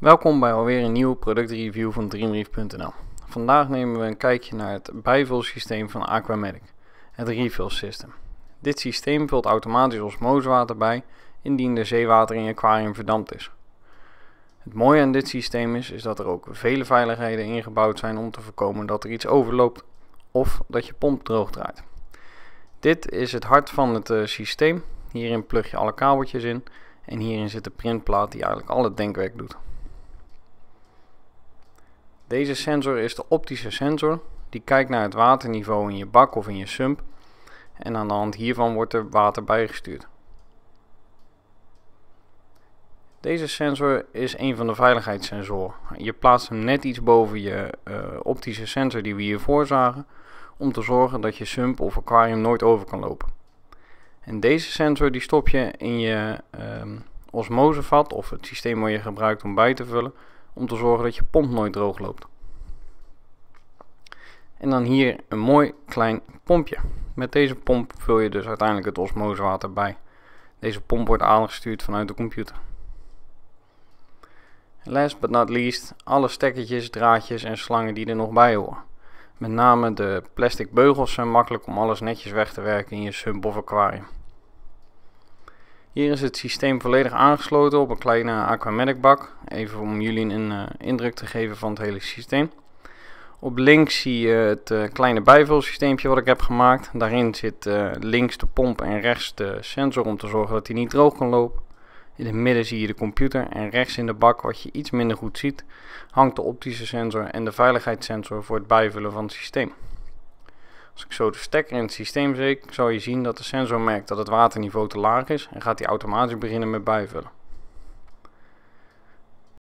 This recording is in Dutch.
Welkom bij alweer een nieuwe productreview van Dreamreef.nl. Vandaag nemen we een kijkje naar het bijvulsysteem van Aquamedic, het refill system. Dit systeem vult automatisch osmosewater bij indien de zeewater in je aquarium verdampt is. Het mooie aan dit systeem is, is dat er ook vele veiligheden ingebouwd zijn om te voorkomen dat er iets overloopt of dat je pomp droog draait. Dit is het hart van het eh, systeem. Hierin plug je alle kabeltjes in en hierin zit de printplaat die eigenlijk al het denkwerk doet. Deze sensor is de optische sensor. Die kijkt naar het waterniveau in je bak of in je sump. En aan de hand hiervan wordt er water bijgestuurd. Deze sensor is een van de veiligheidssensoren. Je plaatst hem net iets boven je eh, optische sensor die we hiervoor zagen, om te zorgen dat je sump of aquarium nooit over kan lopen. En deze sensor die stop je in je ehm, osmosevat of het systeem waar je gebruikt om bij te vullen, om te zorgen dat je pomp nooit droog loopt. En dan hier een mooi klein pompje. Met deze pomp vul je dus uiteindelijk het osmosewater bij. Deze pomp wordt aangestuurd vanuit de computer. Last but not least, alle stekketjes, draadjes en slangen die er nog bij horen. Met name de plastic beugels zijn makkelijk om alles netjes weg te werken in je of aquarium. Hier is het systeem volledig aangesloten op een kleine Aquamedic bak. Even om jullie een eh, indruk te geven van het hele systeem. Op links zie je het eh, kleine bijvulsysteempje wat ik heb gemaakt. Daarin zit eh, links de pomp en rechts de sensor om te zorgen dat hij niet droog kan lopen. In het midden zie je de computer en rechts in de bak, wat je iets minder goed ziet, hangt de optische sensor en de veiligheidssensor voor het bijvullen van het systeem. Als ik zo de stack in het systeem zet, zal je zien dat de sensor merkt dat het waterniveau te laag is en gaat hij automatisch beginnen met bijvullen.